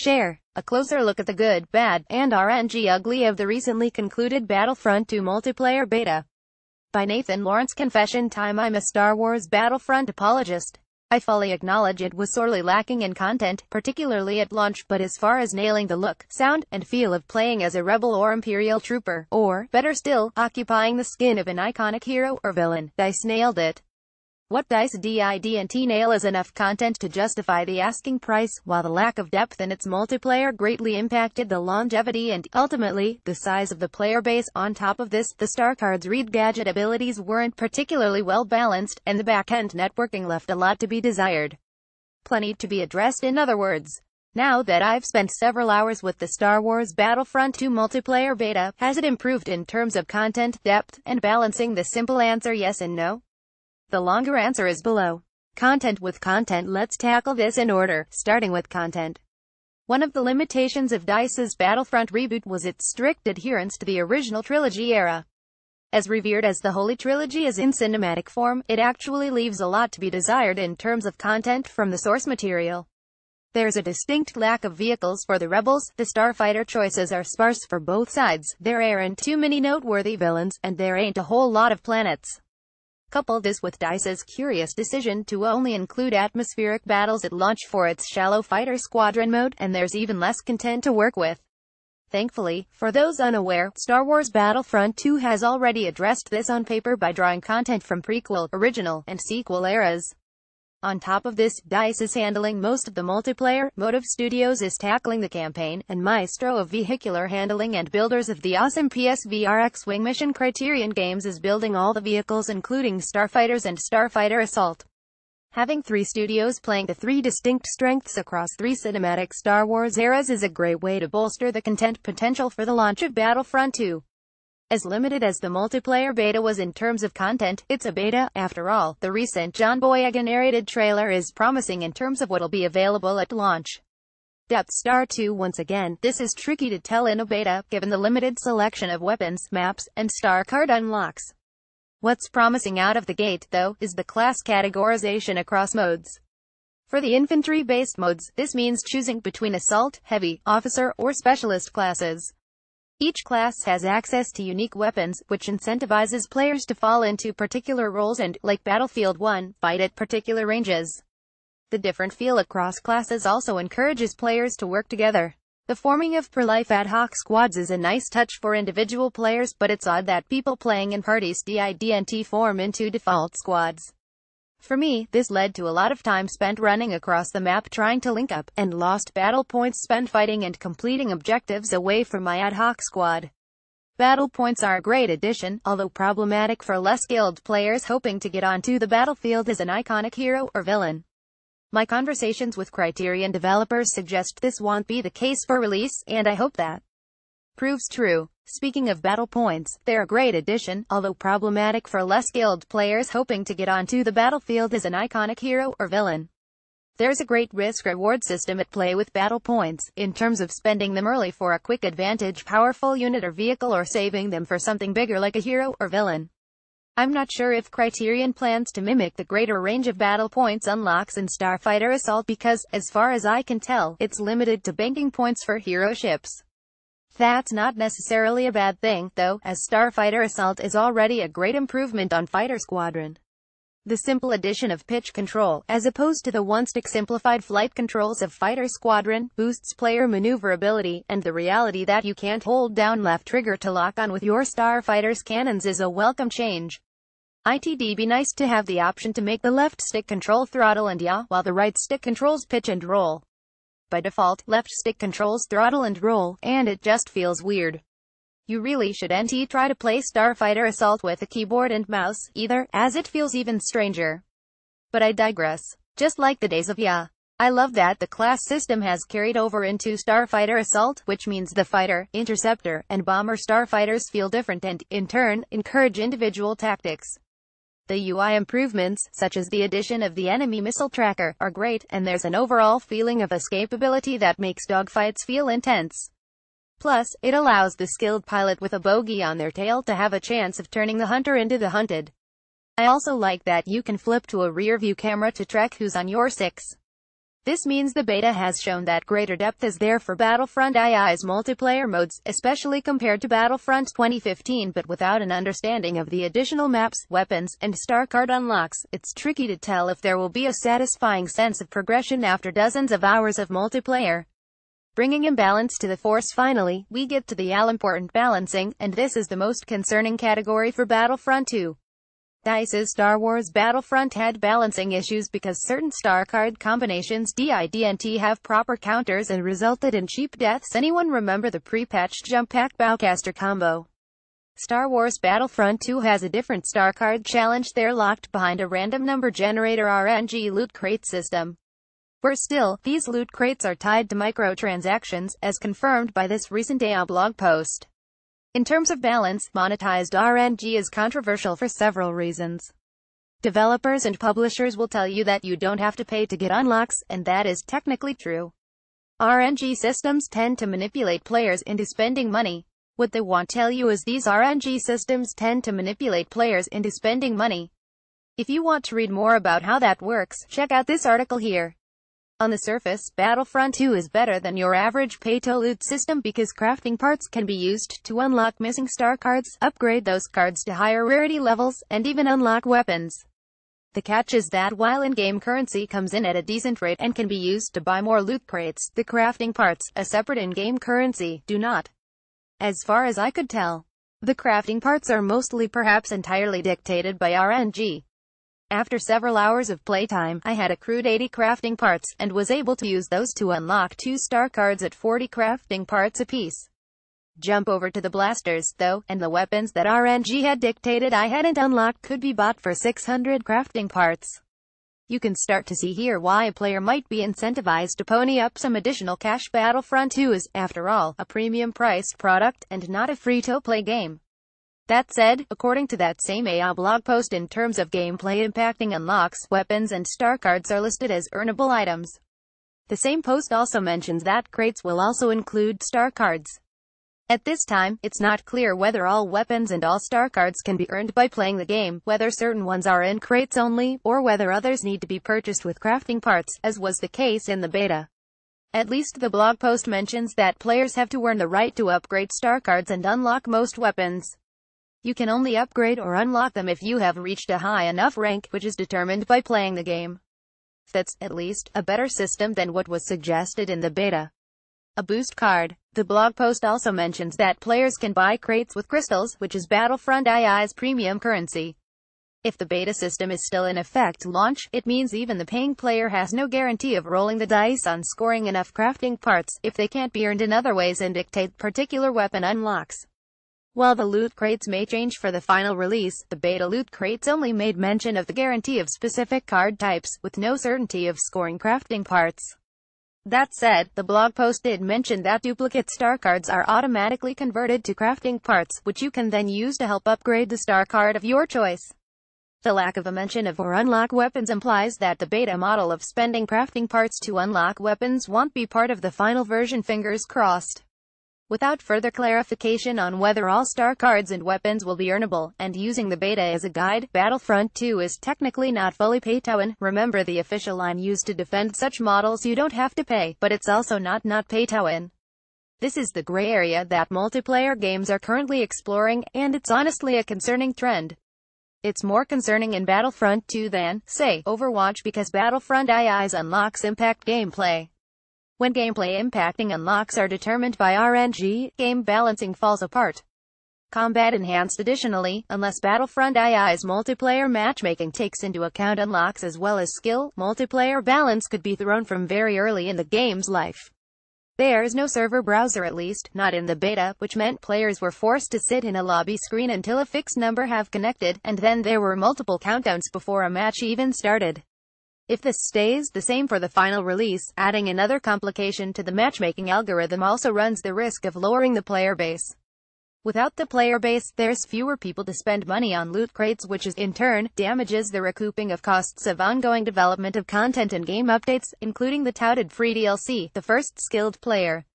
share a closer look at the good, bad, and RNG ugly of the recently concluded Battlefront 2 multiplayer beta. By Nathan Lawrence Confession Time I'm a Star Wars Battlefront apologist. I fully acknowledge it was sorely lacking in content, particularly at launch, but as far as nailing the look, sound, and feel of playing as a rebel or imperial trooper, or, better still, occupying the skin of an iconic hero or villain, I snailed it. What Dice DID&T nail is enough content to justify the asking price, while the lack of depth in its multiplayer greatly impacted the longevity and, ultimately, the size of the player base. On top of this, the star cards' read gadget abilities weren't particularly well balanced, and the back-end networking left a lot to be desired. Plenty to be addressed in other words. Now that I've spent several hours with the Star Wars Battlefront 2 multiplayer beta, has it improved in terms of content, depth, and balancing? The simple answer yes and no. The longer answer is below. Content with content Let's tackle this in order, starting with content. One of the limitations of DICE's Battlefront reboot was its strict adherence to the original trilogy era. As revered as the Holy Trilogy is in cinematic form, it actually leaves a lot to be desired in terms of content from the source material. There's a distinct lack of vehicles for the rebels, the starfighter choices are sparse for both sides, there aren't too many noteworthy villains, and there ain't a whole lot of planets. Couple this with DICE's curious decision to only include atmospheric battles at launch for its shallow fighter squadron mode, and there's even less content to work with. Thankfully, for those unaware, Star Wars Battlefront 2 has already addressed this on paper by drawing content from prequel, original, and sequel eras. On top of this, DICE is handling most of the multiplayer, Motive Studios is tackling the campaign, and Maestro of vehicular handling and builders of the awesome PSVR X-Wing Mission Criterion Games is building all the vehicles including Starfighters and Starfighter Assault. Having three studios playing the three distinct strengths across three cinematic Star Wars eras is a great way to bolster the content potential for the launch of Battlefront 2. As limited as the multiplayer beta was in terms of content, it's a beta, after all. The recent John Boyega narrated trailer is promising in terms of what'll be available at launch. Depth Star 2 Once again, this is tricky to tell in a beta, given the limited selection of weapons, maps, and star card unlocks. What's promising out of the gate, though, is the class categorization across modes. For the infantry-based modes, this means choosing between assault, heavy, officer, or specialist classes. Each class has access to unique weapons, which incentivizes players to fall into particular roles and, like Battlefield 1, fight at particular ranges. The different feel across classes also encourages players to work together. The forming of per-life ad hoc squads is a nice touch for individual players, but it's odd that people playing in parties DIDNT form into default squads. For me, this led to a lot of time spent running across the map trying to link up, and lost battle points spent fighting and completing objectives away from my ad hoc squad. Battle points are a great addition, although problematic for less skilled players hoping to get onto the battlefield as an iconic hero or villain. My conversations with Criterion developers suggest this won't be the case for release, and I hope that proves true. Speaking of battle points, they're a great addition, although problematic for less skilled players hoping to get onto the battlefield as an iconic hero or villain. There's a great risk-reward system at play with battle points, in terms of spending them early for a quick advantage powerful unit or vehicle or saving them for something bigger like a hero or villain. I'm not sure if Criterion plans to mimic the greater range of battle points unlocks in Starfighter Assault because, as far as I can tell, it's limited to banking points for hero ships. That's not necessarily a bad thing, though, as Starfighter Assault is already a great improvement on Fighter Squadron. The simple addition of pitch control, as opposed to the one-stick simplified flight controls of Fighter Squadron, boosts player maneuverability, and the reality that you can't hold down left trigger to lock on with your starfighter's cannons is a welcome change. ITD be nice to have the option to make the left stick control throttle and yaw, while the right stick controls pitch and roll. By default, left stick controls throttle and roll, and it just feels weird. You really should NT try to play Starfighter Assault with a keyboard and mouse, either, as it feels even stranger. But I digress. Just like the days of Ya. I love that the class system has carried over into Starfighter Assault, which means the fighter, interceptor, and bomber starfighters feel different and, in turn, encourage individual tactics. The UI improvements, such as the addition of the enemy missile tracker, are great, and there's an overall feeling of escapability that makes dogfights feel intense. Plus, it allows the skilled pilot with a bogey on their tail to have a chance of turning the hunter into the hunted. I also like that you can flip to a rear view camera to track who's on your six. This means the beta has shown that greater depth is there for Battlefront II's multiplayer modes, especially compared to Battlefront 2015 but without an understanding of the additional maps, weapons, and star card unlocks, it's tricky to tell if there will be a satisfying sense of progression after dozens of hours of multiplayer. Bringing imbalance to the force finally, we get to the all-important balancing, and this is the most concerning category for Battlefront 2. DICE's Star Wars Battlefront had balancing issues because certain star card combinations DIDNT have proper counters and resulted in cheap deaths. Anyone remember the pre-patched Jump Pack Bowcaster combo? Star Wars Battlefront 2 has a different star card challenge they're locked behind a random number generator RNG loot crate system. Worse still, these loot crates are tied to microtransactions, as confirmed by this recent AO blog post. In terms of balance, monetized RNG is controversial for several reasons. Developers and publishers will tell you that you don't have to pay to get unlocks, and that is technically true. RNG systems tend to manipulate players into spending money. What they want tell you is these RNG systems tend to manipulate players into spending money. If you want to read more about how that works, check out this article here. On the surface, Battlefront 2 is better than your average pay-to-loot system because crafting parts can be used to unlock missing star cards, upgrade those cards to higher rarity levels, and even unlock weapons. The catch is that while in-game currency comes in at a decent rate and can be used to buy more loot crates, the crafting parts, a separate in-game currency, do not. As far as I could tell, the crafting parts are mostly perhaps entirely dictated by RNG. After several hours of playtime, I had accrued 80 crafting parts, and was able to use those to unlock 2-star cards at 40 crafting parts apiece. Jump over to the blasters, though, and the weapons that RNG had dictated I hadn't unlocked could be bought for 600 crafting parts. You can start to see here why a player might be incentivized to pony up some additional cash. Battlefront 2 is, after all, a premium-priced product, and not a free-to-play game. That said, according to that same AI blog post in terms of gameplay impacting unlocks, weapons and star cards are listed as earnable items. The same post also mentions that crates will also include star cards. At this time, it's not clear whether all weapons and all star cards can be earned by playing the game, whether certain ones are in crates only, or whether others need to be purchased with crafting parts, as was the case in the beta. At least the blog post mentions that players have to earn the right to upgrade star cards and unlock most weapons. You can only upgrade or unlock them if you have reached a high enough rank, which is determined by playing the game. That's, at least, a better system than what was suggested in the beta. A boost card. The blog post also mentions that players can buy crates with crystals, which is Battlefront II's premium currency. If the beta system is still in effect launch, it means even the paying player has no guarantee of rolling the dice on scoring enough crafting parts, if they can't be earned in other ways and dictate particular weapon unlocks. While the loot crates may change for the final release, the beta loot crates only made mention of the guarantee of specific card types, with no certainty of scoring crafting parts. That said, the blog post did mention that duplicate star cards are automatically converted to crafting parts, which you can then use to help upgrade the star card of your choice. The lack of a mention of or unlock weapons implies that the beta model of spending crafting parts to unlock weapons won't be part of the final version fingers crossed without further clarification on whether all-star cards and weapons will be earnable, and using the beta as a guide, Battlefront 2 is technically not fully pay-to-win. Remember the official line used to defend such models you don't have to pay, but it's also not not pay-to-win. This is the gray area that multiplayer games are currently exploring, and it's honestly a concerning trend. It's more concerning in Battlefront 2 than, say, Overwatch because Battlefront II's unlocks impact gameplay. When gameplay impacting unlocks are determined by RNG, game balancing falls apart. Combat enhanced additionally, unless Battlefront II's multiplayer matchmaking takes into account unlocks as well as skill, multiplayer balance could be thrown from very early in the game's life. There is no server browser at least, not in the beta, which meant players were forced to sit in a lobby screen until a fixed number have connected, and then there were multiple countdowns before a match even started. If this stays the same for the final release, adding another complication to the matchmaking algorithm also runs the risk of lowering the player base. Without the player base, there's fewer people to spend money on loot crates which is, in turn, damages the recouping of costs of ongoing development of content and game updates, including the touted free DLC, the first skilled player.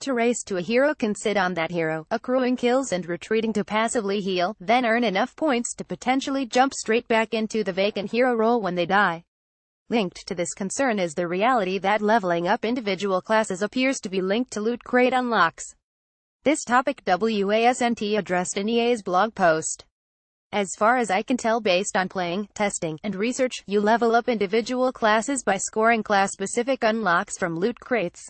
To race to a hero can sit on that hero, accruing kills and retreating to passively heal, then earn enough points to potentially jump straight back into the vacant hero role when they die. Linked to this concern is the reality that leveling up individual classes appears to be linked to loot crate unlocks. This topic WASNT addressed in EA's blog post. As far as I can tell based on playing, testing, and research, you level up individual classes by scoring class-specific unlocks from loot crates.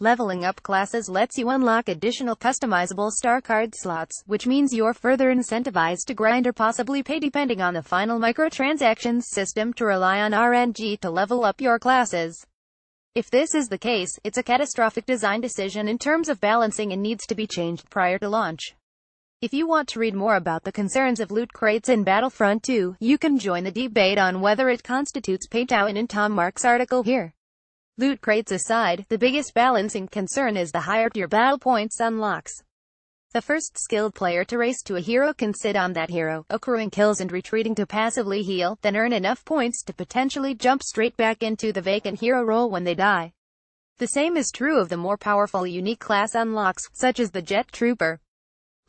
Leveling up classes lets you unlock additional customizable star card slots, which means you're further incentivized to grind or possibly pay depending on the final microtransactions system to rely on RNG to level up your classes. If this is the case, it's a catastrophic design decision in terms of balancing and needs to be changed prior to launch. If you want to read more about the concerns of loot crates in Battlefront 2, you can join the debate on whether it constitutes pay to win in Tom Mark's article here. Loot crates aside, the biggest balancing concern is the higher tier battle points unlocks. The first skilled player to race to a hero can sit on that hero, accruing kills and retreating to passively heal, then earn enough points to potentially jump straight back into the vacant hero role when they die. The same is true of the more powerful unique class unlocks, such as the Jet Trooper.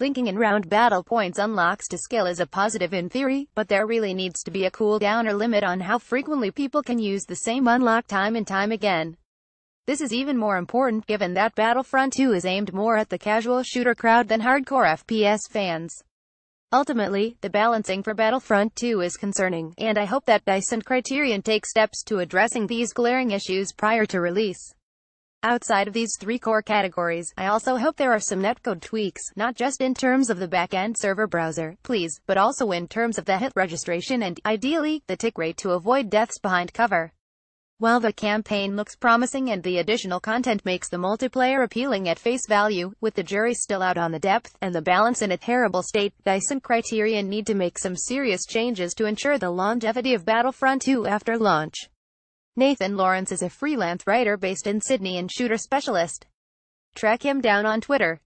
Linking in round battle points unlocks to skill is a positive in theory, but there really needs to be a cooldown or limit on how frequently people can use the same unlock time and time again. This is even more important given that Battlefront 2 is aimed more at the casual shooter crowd than hardcore FPS fans. Ultimately, the balancing for Battlefront 2 is concerning, and I hope that DICE and Criterion take steps to addressing these glaring issues prior to release. Outside of these three core categories, I also hope there are some netcode tweaks, not just in terms of the backend server browser, please, but also in terms of the hit registration and, ideally, the tick rate to avoid deaths behind cover. While the campaign looks promising and the additional content makes the multiplayer appealing at face value, with the jury still out on the depth and the balance in a terrible state, DICE and Criterion need to make some serious changes to ensure the longevity of Battlefront 2 after launch. Nathan Lawrence is a freelance writer based in Sydney and shooter specialist. Track him down on Twitter.